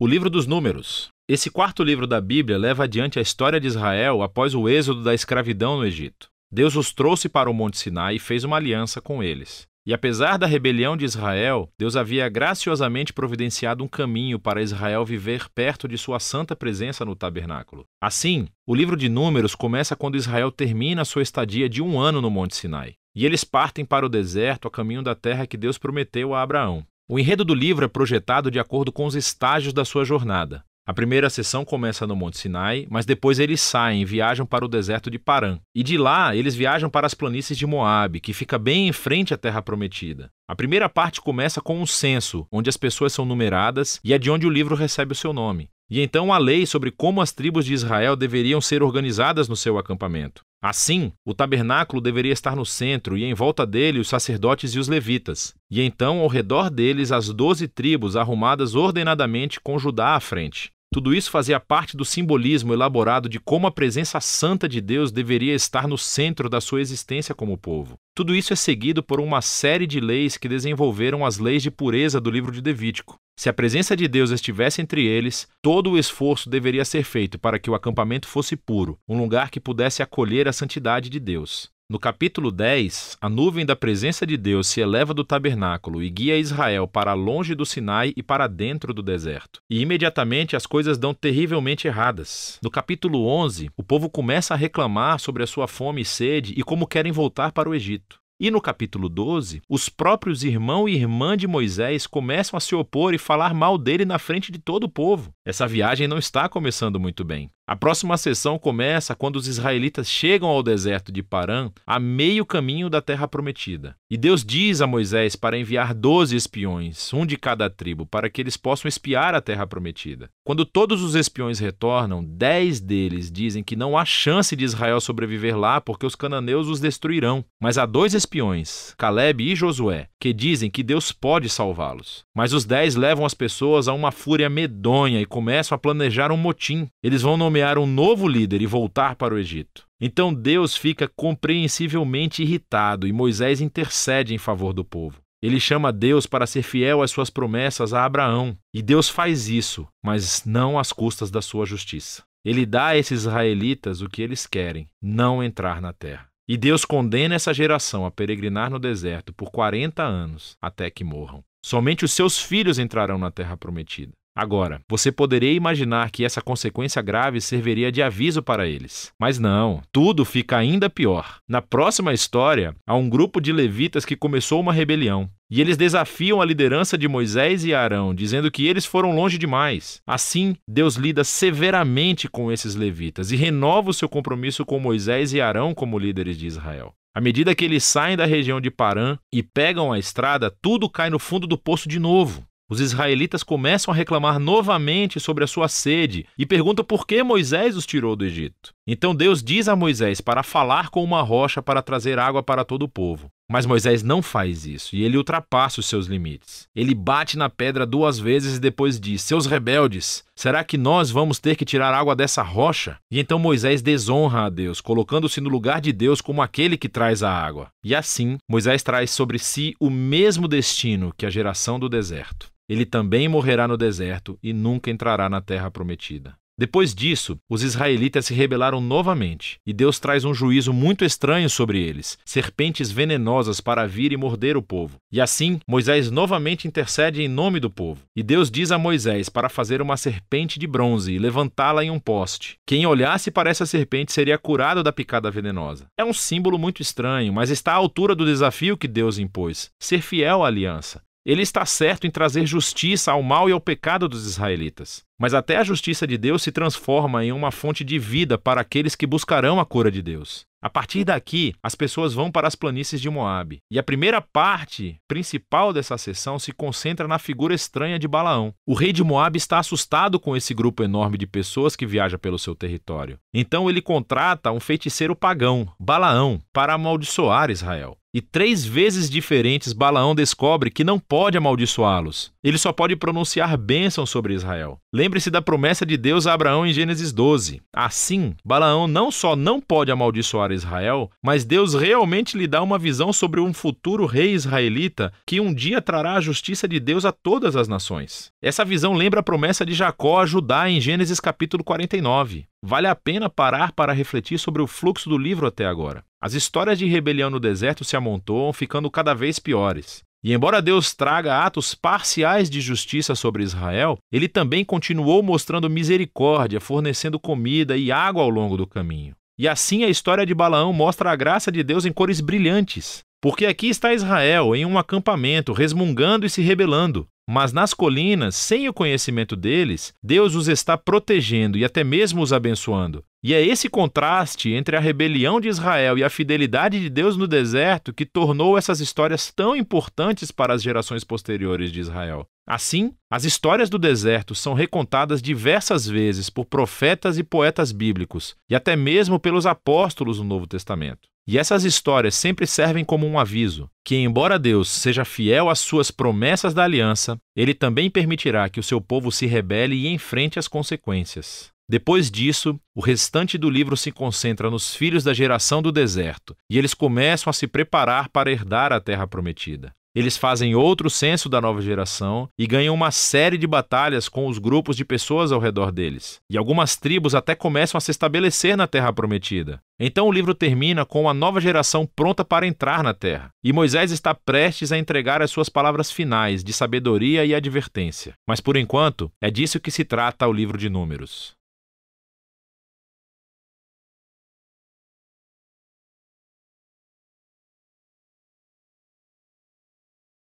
O livro dos Números. Esse quarto livro da Bíblia leva adiante a história de Israel após o êxodo da escravidão no Egito. Deus os trouxe para o Monte Sinai e fez uma aliança com eles. E apesar da rebelião de Israel, Deus havia graciosamente providenciado um caminho para Israel viver perto de sua santa presença no tabernáculo. Assim, o livro de Números começa quando Israel termina sua estadia de um ano no Monte Sinai. E eles partem para o deserto a caminho da terra que Deus prometeu a Abraão. O enredo do livro é projetado de acordo com os estágios da sua jornada. A primeira sessão começa no Monte Sinai, mas depois eles saem e viajam para o deserto de Paran. E de lá, eles viajam para as planícies de Moabe, que fica bem em frente à Terra Prometida. A primeira parte começa com um censo, onde as pessoas são numeradas e é de onde o livro recebe o seu nome. E então a lei sobre como as tribos de Israel deveriam ser organizadas no seu acampamento. Assim, o tabernáculo deveria estar no centro e em volta dele os sacerdotes e os levitas, e então ao redor deles as doze tribos arrumadas ordenadamente com Judá à frente. Tudo isso fazia parte do simbolismo elaborado de como a presença santa de Deus deveria estar no centro da sua existência como povo. Tudo isso é seguido por uma série de leis que desenvolveram as leis de pureza do livro de Levítico. Se a presença de Deus estivesse entre eles, todo o esforço deveria ser feito para que o acampamento fosse puro, um lugar que pudesse acolher a santidade de Deus. No capítulo 10, a nuvem da presença de Deus se eleva do tabernáculo e guia Israel para longe do Sinai e para dentro do deserto. E imediatamente as coisas dão terrivelmente erradas. No capítulo 11, o povo começa a reclamar sobre a sua fome e sede e como querem voltar para o Egito. E no capítulo 12, os próprios irmão e irmã de Moisés começam a se opor e falar mal dele na frente de todo o povo. Essa viagem não está começando muito bem. A próxima sessão começa quando os israelitas chegam ao deserto de Paran, a meio caminho da terra prometida. E Deus diz a Moisés para enviar doze espiões, um de cada tribo, para que eles possam espiar a terra prometida. Quando todos os espiões retornam, dez deles dizem que não há chance de Israel sobreviver lá porque os cananeus os destruirão. Mas há dois espiões, Caleb e Josué, que dizem que Deus pode salvá-los. Mas os dez levam as pessoas a uma fúria medonha e começam a planejar um motim. Eles vão nomear nomear um novo líder e voltar para o Egito. Então Deus fica compreensivelmente irritado e Moisés intercede em favor do povo. Ele chama Deus para ser fiel às suas promessas a Abraão, e Deus faz isso, mas não às custas da sua justiça. Ele dá a esses israelitas o que eles querem: não entrar na terra. E Deus condena essa geração a peregrinar no deserto por 40 anos, até que morram. Somente os seus filhos entrarão na terra prometida. Agora, você poderia imaginar que essa consequência grave serviria de aviso para eles. Mas não, tudo fica ainda pior. Na próxima história, há um grupo de levitas que começou uma rebelião. E eles desafiam a liderança de Moisés e Arão, dizendo que eles foram longe demais. Assim, Deus lida severamente com esses levitas e renova o seu compromisso com Moisés e Arão como líderes de Israel. À medida que eles saem da região de Parã e pegam a estrada, tudo cai no fundo do poço de novo. Os israelitas começam a reclamar novamente sobre a sua sede e perguntam por que Moisés os tirou do Egito. Então Deus diz a Moisés para falar com uma rocha para trazer água para todo o povo. Mas Moisés não faz isso e ele ultrapassa os seus limites. Ele bate na pedra duas vezes e depois diz: Seus rebeldes, será que nós vamos ter que tirar água dessa rocha? E então Moisés desonra a Deus, colocando-se no lugar de Deus como aquele que traz a água. E assim, Moisés traz sobre si o mesmo destino que a geração do deserto. Ele também morrerá no deserto e nunca entrará na terra prometida. Depois disso, os israelitas se rebelaram novamente, e Deus traz um juízo muito estranho sobre eles, serpentes venenosas para vir e morder o povo. E assim, Moisés novamente intercede em nome do povo. E Deus diz a Moisés para fazer uma serpente de bronze e levantá-la em um poste. Quem olhasse para essa serpente seria curado da picada venenosa. É um símbolo muito estranho, mas está à altura do desafio que Deus impôs: ser fiel à aliança. Ele está certo em trazer justiça ao mal e ao pecado dos israelitas. Mas até a justiça de Deus se transforma em uma fonte de vida para aqueles que buscarão a cura de Deus. A partir daqui, as pessoas vão para as planícies de Moabe. E a primeira parte principal dessa sessão se concentra na figura estranha de Balaão. O rei de Moabe está assustado com esse grupo enorme de pessoas que viaja pelo seu território. Então ele contrata um feiticeiro pagão, Balaão, para amaldiçoar Israel. E três vezes diferentes, Balaão descobre que não pode amaldiçoá-los. Ele só pode pronunciar bênção sobre Israel. Lembre-se da promessa de Deus a Abraão em Gênesis 12. Assim, Balaão não só não pode amaldiçoar Israel, mas Deus realmente lhe dá uma visão sobre um futuro rei israelita que um dia trará a justiça de Deus a todas as nações. Essa visão lembra a promessa de Jacó a Judá em Gênesis capítulo 49 vale a pena parar para refletir sobre o fluxo do livro até agora. As histórias de rebelião no deserto se amontoam, ficando cada vez piores. E embora Deus traga atos parciais de justiça sobre Israel, ele também continuou mostrando misericórdia, fornecendo comida e água ao longo do caminho. E assim a história de Balaão mostra a graça de Deus em cores brilhantes. Porque aqui está Israel, em um acampamento, resmungando e se rebelando. Mas nas colinas, sem o conhecimento deles, Deus os está protegendo e até mesmo os abençoando. E é esse contraste entre a rebelião de Israel e a fidelidade de Deus no deserto que tornou essas histórias tão importantes para as gerações posteriores de Israel. Assim, as histórias do deserto são recontadas diversas vezes por profetas e poetas bíblicos, e até mesmo pelos apóstolos no Novo Testamento. E essas histórias sempre servem como um aviso que, embora Deus seja fiel às suas promessas da aliança, ele também permitirá que o seu povo se rebele e enfrente as consequências. Depois disso, o restante do livro se concentra nos filhos da geração do deserto, e eles começam a se preparar para herdar a terra prometida. Eles fazem outro censo da nova geração e ganham uma série de batalhas com os grupos de pessoas ao redor deles. E algumas tribos até começam a se estabelecer na Terra Prometida. Então o livro termina com a nova geração pronta para entrar na terra. E Moisés está prestes a entregar as suas palavras finais de sabedoria e advertência. Mas por enquanto, é disso que se trata o livro de Números.